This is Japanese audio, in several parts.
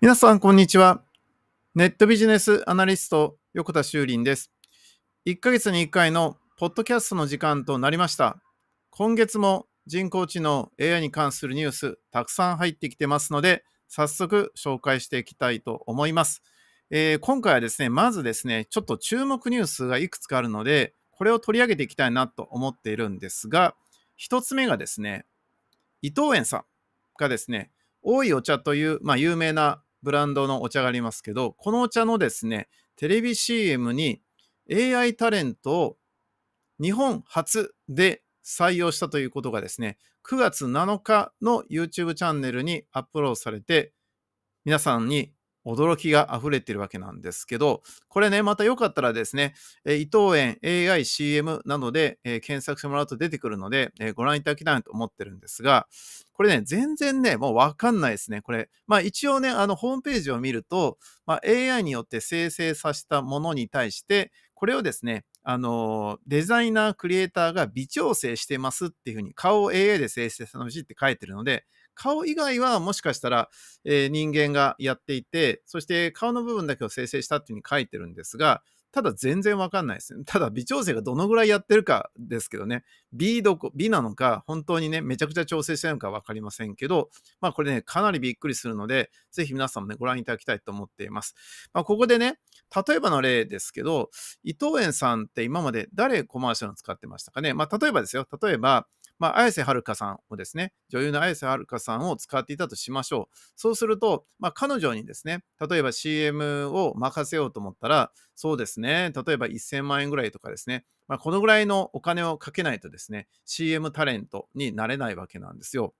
皆さん、こんにちは。ネットビジネスアナリスト、横田修林です。1ヶ月に1回のポッドキャストの時間となりました。今月も人工知能 AI に関するニュース、たくさん入ってきてますので、早速紹介していきたいと思います。えー、今回はですね、まずですね、ちょっと注目ニュースがいくつかあるので、これを取り上げていきたいなと思っているんですが、1つ目がですね、伊藤園さんがですね、多いお茶という、まあ、有名なブランドのお茶がありますけど、このお茶のですね、テレビ CM に AI タレントを日本初で採用したということがですね、9月7日の YouTube チャンネルにアップロードされて、皆さんに驚きが溢れているわけなんですけど、これね、またよかったらですね、伊藤園 AICM などで、検索してもらうと出てくるので、ご覧いただきたいと思ってるんですが、これね、全然ね、もうわかんないですね。これ、まあ一応ね、あの、ホームページを見ると、まあ、AI によって生成させたものに対して、これをですね、あの、デザイナー、クリエイターが微調整してますっていうふうに、顔を AI で生成させたのって書いてるので、顔以外はもしかしたら、えー、人間がやっていて、そして顔の部分だけを生成したっていうふうに書いてるんですが、ただ全然わかんないですね。ただ微調整がどのぐらいやってるかですけどね、B, どこ B なのか、本当にね、めちゃくちゃ調整してるのか分かりませんけど、まあこれね、かなりびっくりするので、ぜひ皆さんもね、ご覧いただきたいと思っています。まあここでね、例えばの例ですけど、伊藤園さんって今まで誰コマーシャルを使ってましたかね。まあ例えばですよ、例えば、まあ、綾瀬はるかさんをですね、女優の綾瀬はるかさんを使っていたとしましょう。そうすると、まあ、彼女にですね、例えば CM を任せようと思ったら、そうですね、例えば1000万円ぐらいとかですね、まあ、このぐらいのお金をかけないとですね、CM タレントになれないわけなんですよ。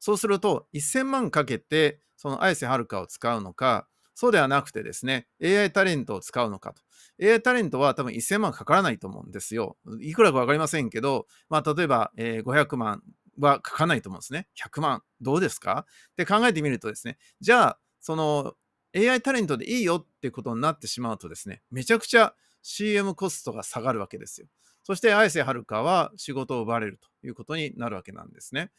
そうすると、1000万かけて、その綾瀬はるかを使うのか、そうではなくてですね、AI タレントを使うのかと。AI タレントは多分1000万かからないと思うんですよ。いくらかわかりませんけど、まあ、例えば、えー、500万はかかないと思うんですね。100万、どうですかって考えてみるとですね、じゃあ、その AI タレントでいいよってことになってしまうとですね、めちゃくちゃ CM コストが下がるわけですよ。そして綾瀬はるかは仕事を奪われるということになるわけなんですね。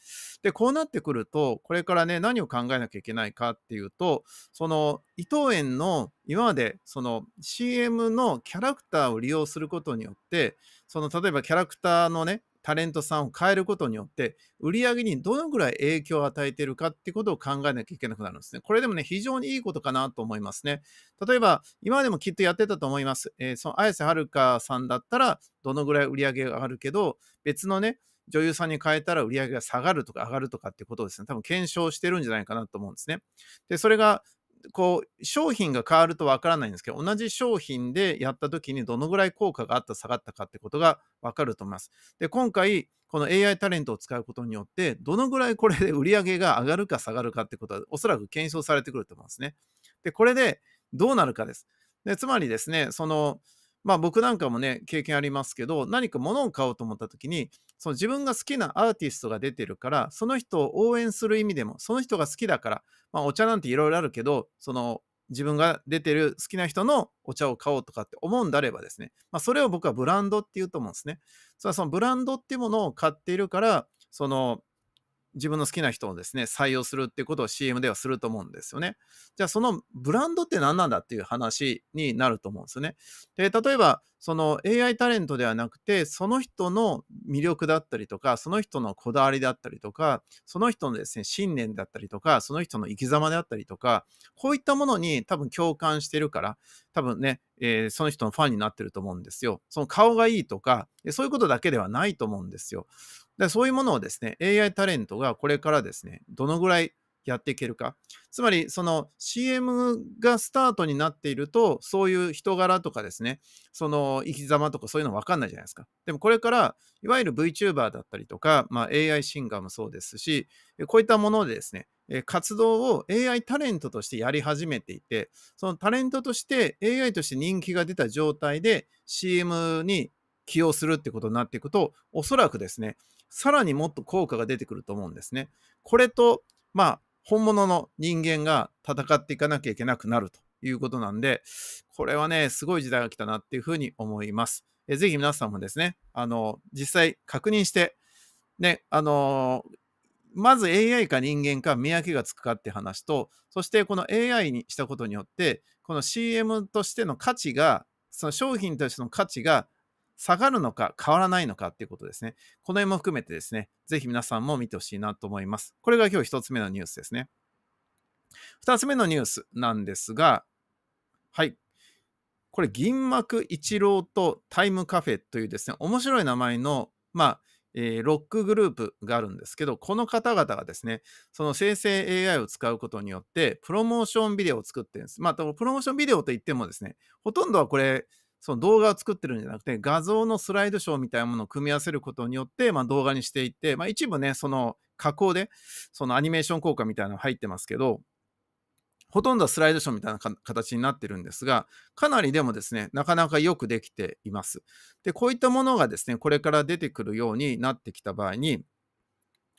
で、こうなってくると、これからね、何を考えなきゃいけないかっていうと、その伊藤園の今までその CM のキャラクターを利用することによって、その例えばキャラクターのね、タレントさんを変えることによって、売り上げにどのぐらい影響を与えているかっていうことを考えなきゃいけなくなるんですね。これでもね、非常にいいことかなと思いますね。例えば、今までもきっとやってたと思います。えー、その綾瀬はるかさんだったら、どのぐらい売り上げが上がるけど、別のね、女優さんに変えたら売り上げが下がるとか上がるとかってことですね。多分検証してるんじゃないかなと思うんですね。で、それがこう商品が変わるとわからないんですけど同じ商品でやった時にどのぐらい効果があった下がったかってことがわかると思います。で今回この AI タレントを使うことによってどのぐらいこれで売り上げが上がるか下がるかってことはおそらく検証されてくると思うんですね。でこれでどうなるかです。でつまりですねそのまあ僕なんかもね、経験ありますけど、何か物を買おうと思った時に、その自分が好きなアーティストが出てるから、その人を応援する意味でも、その人が好きだから、まあお茶なんていろいろあるけど、その自分が出てる好きな人のお茶を買おうとかって思うんであればですね、まあそれを僕はブランドって言うと思うんですね。それはそのブランドっていうものを買っているから、その自分の好きな人をですね、採用するっていうことを CM ではすると思うんですよね。じゃあそのブランドって何なんだっていう話になると思うんですよね。で、例えば、その AI タレントではなくて、その人の魅力だったりとか、その人のこだわりだったりとか、その人のですね、信念だったりとか、その人の生き様であったりとか、こういったものに多分共感してるから、多分ね、えー、その人のファンになってると思うんですよ。その顔がいいとか、そういうことだけではないと思うんですよ。でそういうものをですね、AI タレントがこれからですね、どのぐらいやっていけるか。つまり、その CM がスタートになっていると、そういう人柄とかですね、その生き様とかそういうの分かんないじゃないですか。でもこれから、いわゆる VTuber だったりとか、まあ、AI シンガーもそうですし、こういったものでですね、活動を AI タレントとしてやり始めていて、そのタレントとして AI として人気が出た状態で CM に起用するってことになっていくと、おそらくですね、さらにもっと効果が出てくると思うんですね。これと、まあ、本物の人間が戦っていかなきゃいけなくなるということなんで、これはね、すごい時代が来たなっていうふうに思います。えぜひ皆さんもですね、あの、実際確認して、ね、あのまず AI か人間か見分けがつくかって話と、そしてこの AI にしたことによって、この CM としての価値が、その商品としての価値が下がるのか変わらないのかっていうことですね。この辺も含めてですね、ぜひ皆さんも見てほしいなと思います。これが今日1つ目のニュースですね。2つ目のニュースなんですが、はい。これ、銀幕一郎とタイムカフェというですね、面白い名前の、まあ、えー、ロックグループがあるんですけど、この方々がですね、その生成 AI を使うことによって、プロモーションビデオを作ってるんです。まあ、プロモーションビデオといってもですね、ほとんどはこれ、その動画を作ってるんじゃなくて、画像のスライドショーみたいなものを組み合わせることによって、まあ、動画にしていって、まあ、一部ね、その加工で、そのアニメーション効果みたいなの入ってますけど、ほとんどはスライドショーみたいな形になってるんですが、かなりでもですね、なかなかよくできています。で、こういったものがですね、これから出てくるようになってきた場合に、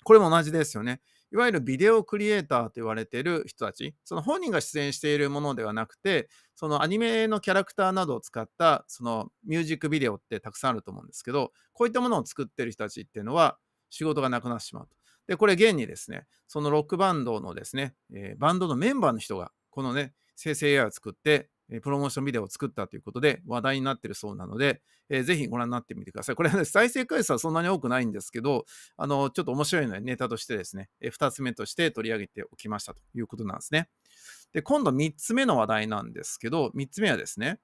これも同じですよね。いわゆるビデオクリエイターと言われている人たち、その本人が出演しているものではなくて、そのアニメのキャラクターなどを使ったそのミュージックビデオってたくさんあると思うんですけど、こういったものを作ってる人たちっていうのは仕事がなくなってしまうと。で、これ現にですね、そのロックバンドのですね、えー、バンドのメンバーの人が、このね、生成 AI を作ってプロモーションビデオを作ったということで話題になってるそうなので、えー、ぜひご覧になってみてください。これは、ね、再生回数はそんなに多くないんですけど、あのちょっと面白いのでネタとしてですね、えー、2つ目として取り上げておきましたということなんですね。で、今度3つ目の話題なんですけど、3つ目はですね、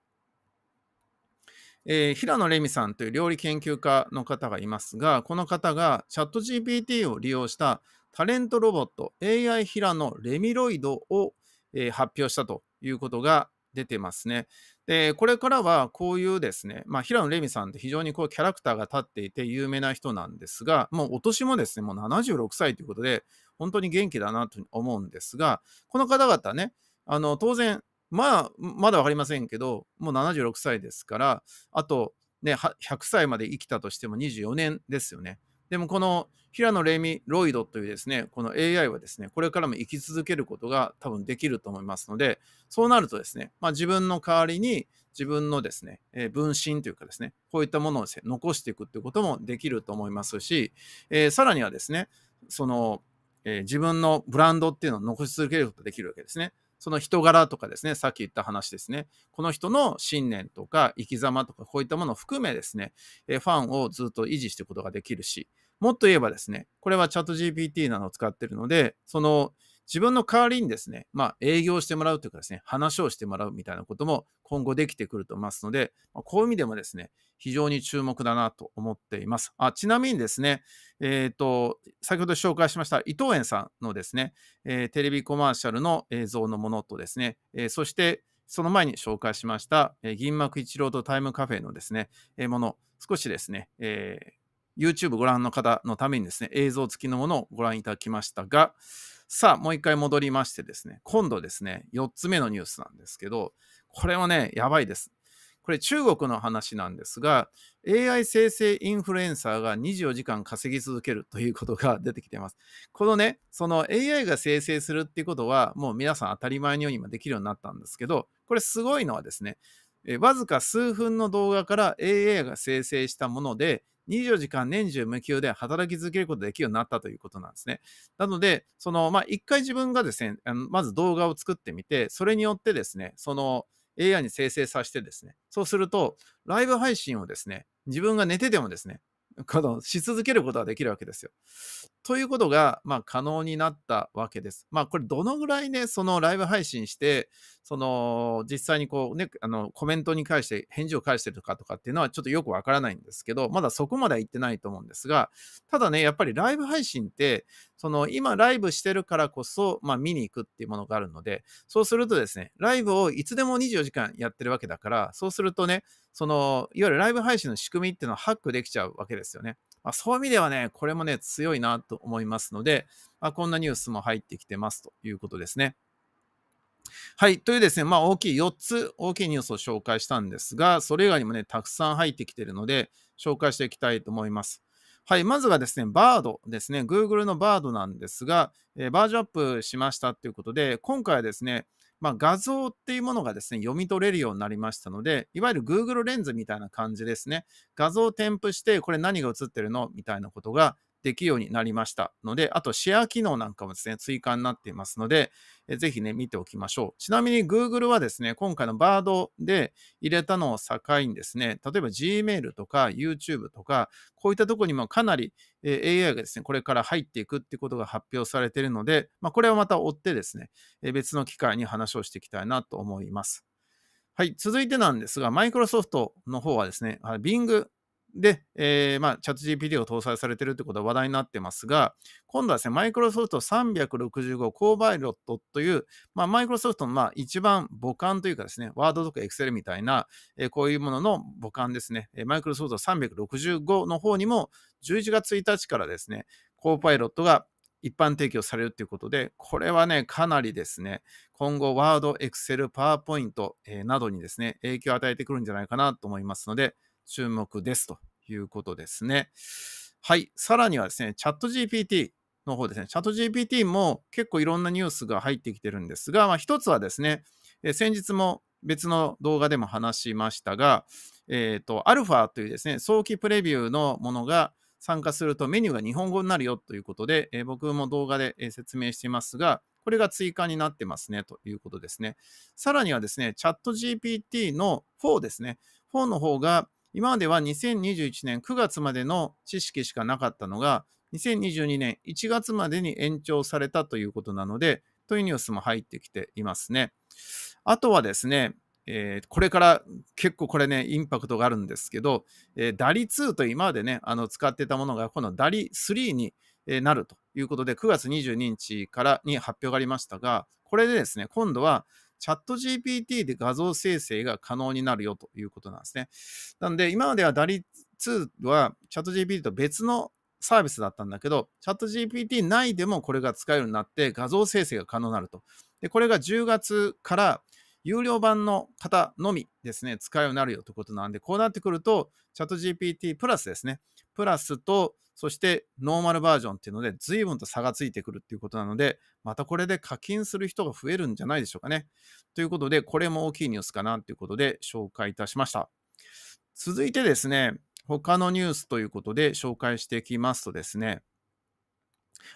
えー、平野レミさんという料理研究家の方がいますが、この方がチャット GPT を利用したタレントロボット AI 平野レミロイドを、えー、発表したということが、出てますね。で、これからはこういうですね、まあ、平野レミさんって非常にこうキャラクターが立っていて有名な人なんですが、もうお年もですね、もう76歳ということで、本当に元気だなと思うんですが、この方々ね、あの当然、まあ、まだ分かりませんけど、もう76歳ですから、あと、ね、100歳まで生きたとしても24年ですよね。でもこの平野レミロイドというですね、この AI はですね、これからも生き続けることが多分できると思いますので、そうなるとですね、まあ、自分の代わりに自分のですね、えー、分身というかですね、こういったものをですね、残していくということもできると思いますし、えー、さらにはですね、その、えー、自分のブランドっていうのを残し続けることができるわけですね。その人柄とかですね、さっき言った話ですね、この人の信念とか生き様とか、こういったものを含めですね、ファンをずっと維持していくことができるし、もっと言えばですね、これはチャット GPT などを使っているので、その自分の代わりにですね、まあ、営業してもらうというかですね、話をしてもらうみたいなことも今後できてくると思いますので、まこういう意味でもですね、非常に注目だなと思っています。あちなみにですね、えっ、ー、と、先ほど紹介しました伊藤園さんのですね、えー、テレビコマーシャルの映像のものとですね、えー、そしてその前に紹介しました、え銀幕一郎とタイムカフェのですね、えもの、少しですね、えー YouTube ご覧の方のためにですね、映像付きのものをご覧いただきましたが、さあ、もう一回戻りましてですね、今度ですね、4つ目のニュースなんですけど、これはね、やばいです。これ中国の話なんですが、AI 生成インフルエンサーが24時間稼ぎ続けるということが出てきています。このね、その AI が生成するっていうことは、もう皆さん当たり前のように今できるようになったんですけど、これすごいのはですね、わずか数分の動画から AI が生成したもので24時間年中無休で働き続けることができるようになったということなんですね。なので、その、まあ、一回自分がですね、まず動画を作ってみて、それによってですね、その AI に生成させてですね、そうすると、ライブ配信をですね、自分が寝ててもですね、このし続けることができるわけですよ。ということが、まあ、可能になったわけです。まあ、これどのぐらいね、そのライブ配信して、その実際にこうね、あのコメントに返して返事を返してるかとかっていうのはちょっとよくわからないんですけど、まだそこまでは行ってないと思うんですが、ただね、やっぱりライブ配信ってその今ライブしてるからこそ、まあ、見に行くっていうものがあるので、そうするとですね、ライブをいつでも24時間やってるわけだから、そうするとね、その、いわゆるライブ配信の仕組みっていうのをハックできちゃうわけですよね。まあ、そういう意味ではね、これもね、強いなと思いますので、まあ、こんなニュースも入ってきてますということですね。はい。というですね、まあ、大きい4つ大きいニュースを紹介したんですが、それ以外にもね、たくさん入ってきてるので、紹介していきたいと思います。はい、まずがですね、バードですね、Google のバードなんですが、えー、バージョンアップしましたということで、今回はですね、まあ、画像っていうものがですね、読み取れるようになりましたので、いわゆる Google レンズみたいな感じですね。画像を添付して、これ何が映ってるのみたいなことができるようになりましたので、あとシェア機能なんかもですね、追加になっていますので、えぜひね、見ておきましょう。ちなみに Google はですね、今回のバードで入れたのを境にですね、例えば Gmail とか YouTube とか、こういったところにもかなり AI がですね、これから入っていくってことが発表されているので、まあ、これをまた追ってですね、別の機会に話をしていきたいなと思います。はい、続いてなんですが、マイクロソフトの方はですね、Bing で、えー、まあ、チャット GPT を搭載されてるってことは話題になってますが、今度はですね、マイクロソフト365コーバイロットという、まあ、マイクロソフトのまあ一番母艦というかですね、ワードとかエクセルみたいな、えー、こういうものの母艦ですね、マイクロソフト365の方にも、11月1日からですね、コーパイロットが一般提供されるということで、これはね、かなりですね、今後、ワード、エクセル、パワーポイントなどにですね、影響を与えてくるんじゃないかなと思いますので、注目ですということですね。はい。さらにはですね、チャット GPT の方ですね、チャット GPT も結構いろんなニュースが入ってきてるんですが、まあ、一つはですね、え先日も別の動画でも話しましたが、えっ、ー、と、アルファというですね、早期プレビューのものが参加するとメニューが日本語になるよということで、えー、僕も動画で説明していますが、これが追加になってますねということですね。さらにはですね、チャット GPT の4ですね、4の方が、今までは2021年9月までの知識しかなかったのが、2022年1月までに延長されたということなので、というニュースも入ってきていますね。あとはですね、えー、これから結構これね、インパクトがあるんですけど、えー、ダリ2と今までね、あの使ってたものが、このダリ3になるということで、9月22日からに発表がありましたが、これでですね、今度はチャット GPT で画像生成が可能になるよということなんですね。なので、今までは DALI2 はチャット GPT と別のサービスだったんだけど、チャット GPT 内でもこれが使えるようになって画像生成が可能になると。で、これが10月から有料版の方のみですね、使えるようになるよということなんで、こうなってくると、チャット GPT プラスですね、プラスと、そしてノーマルバージョンっていうので、随分と差がついてくるっていうことなので、またこれで課金する人が増えるんじゃないでしょうかね。ということで、これも大きいニュースかなということで紹介いたしました。続いてですね、他のニュースということで紹介していきますとですね、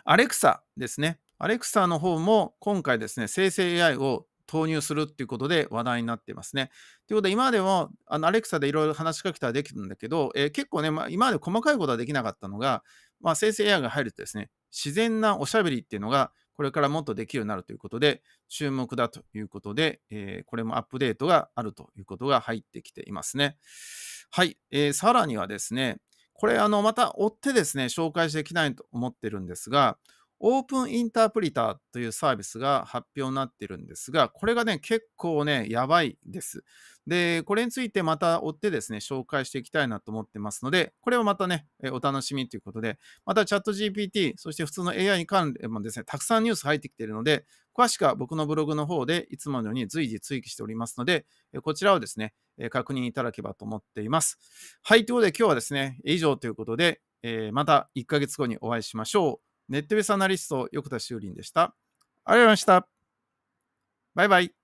アレクサですね。アレクサの方も今回ですね、生成 AI を投入するっていうことで話題になっていますね。ということで、今までもあのアレクサでいろいろ話しかけたらできるんだけど、えー、結構ね、まあ、今まで細かいことはできなかったのが、まあ、生成 AI が入るとですね、自然なおしゃべりっていうのが、これからもっとできるようになるということで、注目だということで、えー、これもアップデートがあるということが入ってきていますね。はい、えー、さらにはですね、これ、あの、また追ってですね、紹介していきたいと思ってるんですが、オープンインタープリターというサービスが発表になってるんですが、これがね、結構ね、やばいです。で、これについてまた追ってですね、紹介していきたいなと思ってますので、これをまたね、お楽しみということで、またチャット GPT、そして普通の AI に関連もですね、たくさんニュース入ってきているので、詳しくは僕のブログの方でいつものように随時追記しておりますので、こちらをですね、確認いただければと思っています。はい、ということで今日はですね、以上ということで、えまた1ヶ月後にお会いしましょう。ネットベースアナリスト、横田修林でした。ありがとうございました。バイバイ。